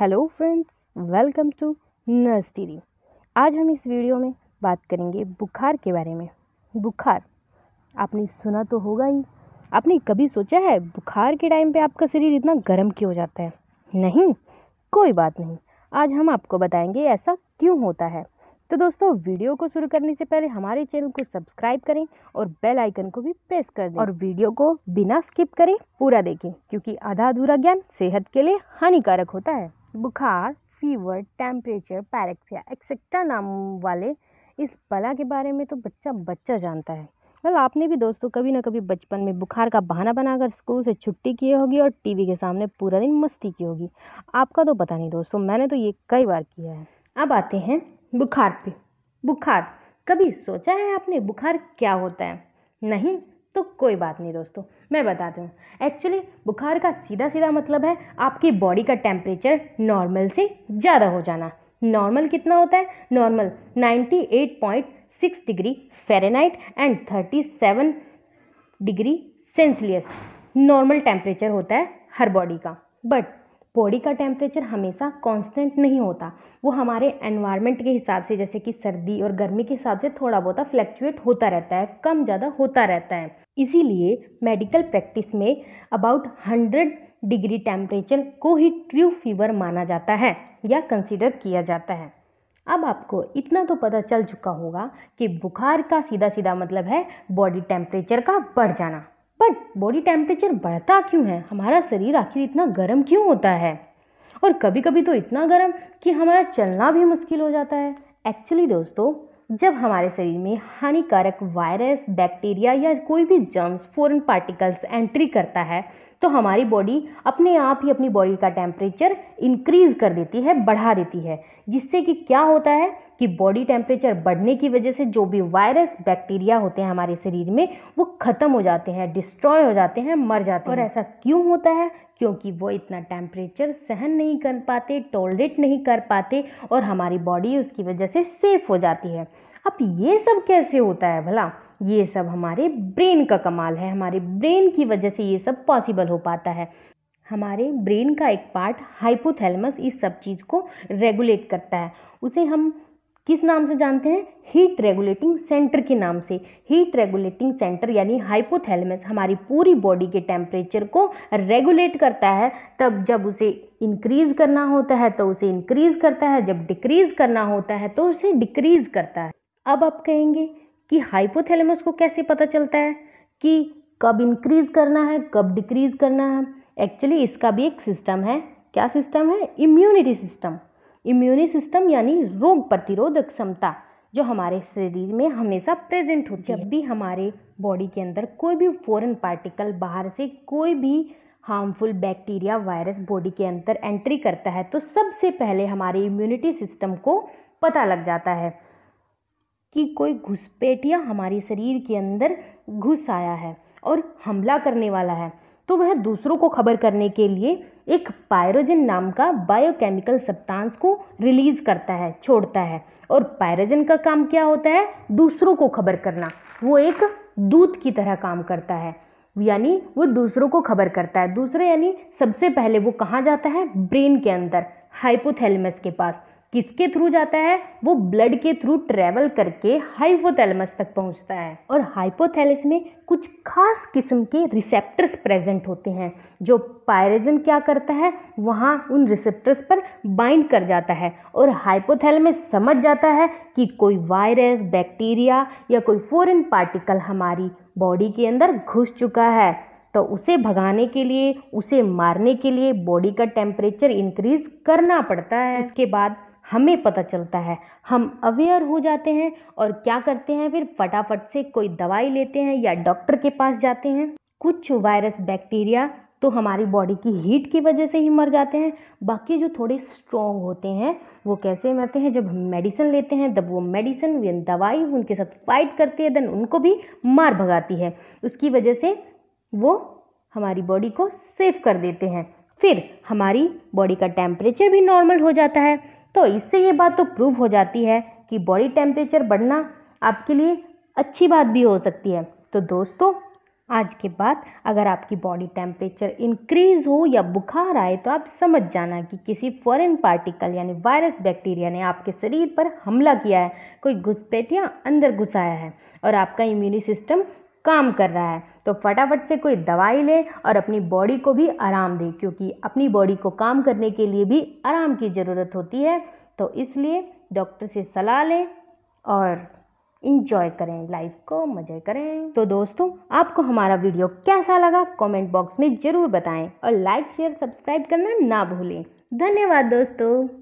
hello friends welcome to nurse Didi आज हम इस वीडियो में बात करेंगे बुखार के बारे में बुखार आपने सुना तो होगा ही आपने कभी सोचा है बुखार के टाइम पे आपका शरीर इतना गर्म क्यों हो जाता है नहीं कोई बात नहीं आज हम आपको बताएंगे ऐसा क्यों होता है तो दोस्तों वीडियो को शुरू करने से पहले हमारे चैनल को सब्सक्राइब करें और बेल आइकन को भी प्रेस कर दें और वीडियो को बिना स्किप करें पूरा देखें क्योंकि आधा अधूरा ज्ञान सेहत के लिए हानिकारक होता है बुखार फीवर टेम्परेचर पैरेक्सिया एक्सेट्रा नाम वाले इस बला के बारे में तो बच्चा बच्चा जानता है कल आपने भी दोस्तों कभी ना कभी बचपन में बुखार का बहाना बनाकर स्कूल से छुट्टी की होगी और टीवी के सामने पूरा दिन मस्ती की होगी आपका तो पता नहीं दोस्तों मैंने तो ये कई बार किया है अब आते हैं बुखार पे बुखार कभी सोचा है आपने बुखार क्या होता है नहीं तो कोई बात नहीं दोस्तों मैं बता दूँ एक्चुअली बुखार का सीधा सीधा मतलब है आपकी बॉडी का टेम्परेचर नॉर्मल से ज़्यादा हो जाना नॉर्मल कितना होता है normal 98.6 degree Fahrenheit and 37 degree Celsius normal temperature होता है हर बॉडी का बट बॉडी का टेम्परेचर हमेशा कांस्टेंट नहीं होता वो हमारे एनवायरनमेंट के हिसाब से जैसे कि सर्दी और गर्मी के हिसाब से थोड़ा बहुत फ्लैक्चुएट होता रहता है कम ज़्यादा होता रहता है इसीलिए मेडिकल प्रैक्टिस में अबाउट हंड्रेड डिग्री टेम्परेचर को ही ट्रू फीवर माना जाता है या कंसिडर किया जाता है अब आपको इतना तो पता चल चुका होगा कि बुखार का सीधा सीधा मतलब है बॉडी टेम्परेचर का बढ़ जाना बट बॉडी टेम्परेचर बढ़ता क्यों है हमारा शरीर आखिर इतना गर्म क्यों होता है और कभी कभी तो इतना गर्म कि हमारा चलना भी मुश्किल हो जाता है एक्चुअली दोस्तों जब हमारे शरीर में हानिकारक वायरस बैक्टीरिया या कोई भी जर्म्स फॉरन पार्टिकल्स एंट्री करता है तो हमारी बॉडी अपने आप ही अपनी बॉडी का टेम्परेचर इंक्रीज़ कर देती है बढ़ा देती है जिससे कि क्या होता है कि बॉडी टेम्परेचर बढ़ने की वजह से जो भी वायरस बैक्टीरिया होते हैं हमारे शरीर में वो ख़त्म हो जाते हैं डिस्ट्रॉय हो जाते हैं मर जाते हैं और ऐसा क्यों होता है क्योंकि वो इतना टेम्परेचर सहन नहीं कर पाते टॉलरेट नहीं कर पाते और हमारी बॉडी उसकी वजह से सेफ हो जाती है अब ये सब कैसे होता है भला ये सब हमारे ब्रेन का कमाल है हमारे ब्रेन की वजह से ये सब पॉसिबल हो पाता है हमारे ब्रेन का एक पार्ट हाइपोथैलेमस इस सब चीज़ को रेगुलेट करता है उसे हम किस नाम से जानते हैं हीट रेगुलेटिंग सेंटर के नाम से हीट रेगुलेटिंग सेंटर यानी हाइपोथैलेमस हमारी पूरी बॉडी के टेम्परेचर को रेगुलेट करता है तब जब उसे इंक्रीज करना होता है तो उसे इंक्रीज करता है जब डिक्रीज करना होता है तो उसे डिक्रीज करता है अब आप कहेंगे कि हाइपोथैलेमस को कैसे पता चलता है कि कब इंक्रीज करना है कब डिक्रीज करना है एक्चुअली इसका भी एक सिस्टम है क्या सिस्टम है इम्यूनिटी सिस्टम इम्यूनिटी सिस्टम यानी रोग प्रतिरोधक क्षमता जो हमारे शरीर में हमेशा प्रेजेंट होती है जब भी हमारे बॉडी के अंदर कोई भी फॉरेन पार्टिकल बाहर से कोई भी हार्मफुल बैक्टीरिया वायरस बॉडी के अंदर एंट्री करता है तो सबसे पहले हमारे इम्यूनिटी सिस्टम को पता लग जाता है कि कोई घुसपैठिया हमारे शरीर के अंदर घुस आया है और हमला करने वाला है तो वह दूसरों को खबर करने के लिए एक पायरोजन नाम का बायोकेमिकल सब्सटेंस को रिलीज़ करता है छोड़ता है और पायरोजन का काम क्या होता है दूसरों को खबर करना वो एक दूत की तरह काम करता है यानी वो दूसरों को खबर करता है दूसरे यानी सबसे पहले वो कहाँ जाता है ब्रेन के अंदर हाइपोथेलमस के पास किसके थ्रू जाता है वो ब्लड के थ्रू ट्रेवल करके हाइपोथैलेमस तक पहुंचता है और हाइपोथैलेमस में कुछ खास किस्म के रिसेप्टर्स प्रेजेंट होते हैं जो पायरेजन क्या करता है वहाँ उन रिसेप्टर्स पर बाइंड कर जाता है और हाइपोथैलेमस समझ जाता है कि कोई वायरस बैक्टीरिया या कोई फॉरेन पार्टिकल हमारी बॉडी के अंदर घुस चुका है तो उसे भगाने के लिए उसे मारने के लिए बॉडी का टेम्परेचर इंक्रीज करना पड़ता है उसके बाद हमें पता चलता है हम अवेयर हो जाते हैं और क्या करते हैं फिर फटाफट से कोई दवाई लेते हैं या डॉक्टर के पास जाते हैं कुछ वायरस बैक्टीरिया तो हमारी बॉडी की हीट की वजह से ही मर जाते हैं बाकी जो थोड़े स्ट्रॉन्ग होते हैं वो कैसे मरते हैं जब हम मेडिसिन लेते हैं तब वो मेडिसिन दवाई उनके साथ फाइट करती है देन उनको भी मार भगाती है उसकी वजह से वो हमारी बॉडी को सेफ कर देते हैं फिर हमारी बॉडी का टेम्परेचर भी नॉर्मल हो जाता है तो इससे ये बात तो प्रूव हो जाती है कि बॉडी टेम्परेचर बढ़ना आपके लिए अच्छी बात भी हो सकती है तो दोस्तों आज के बाद अगर आपकी बॉडी टेम्परेचर इंक्रीज़ हो या बुखार आए तो आप समझ जाना कि किसी फॉरेन पार्टिकल यानी वायरस बैक्टीरिया ने आपके शरीर पर हमला किया है कोई घुसपैठियाँ अंदर घुसाया है और आपका इम्यूनी सिस्टम काम कर रहा है तो फटाफट से कोई दवाई ले और अपनी बॉडी को भी आराम दे क्योंकि अपनी बॉडी को काम करने के लिए भी आराम की ज़रूरत होती है तो इसलिए डॉक्टर से सलाह लें और इन्जॉय करें लाइफ को मज़े करें तो दोस्तों आपको हमारा वीडियो कैसा लगा कमेंट बॉक्स में ज़रूर बताएं और लाइक शेयर सब्सक्राइब करना ना भूलें धन्यवाद दोस्तों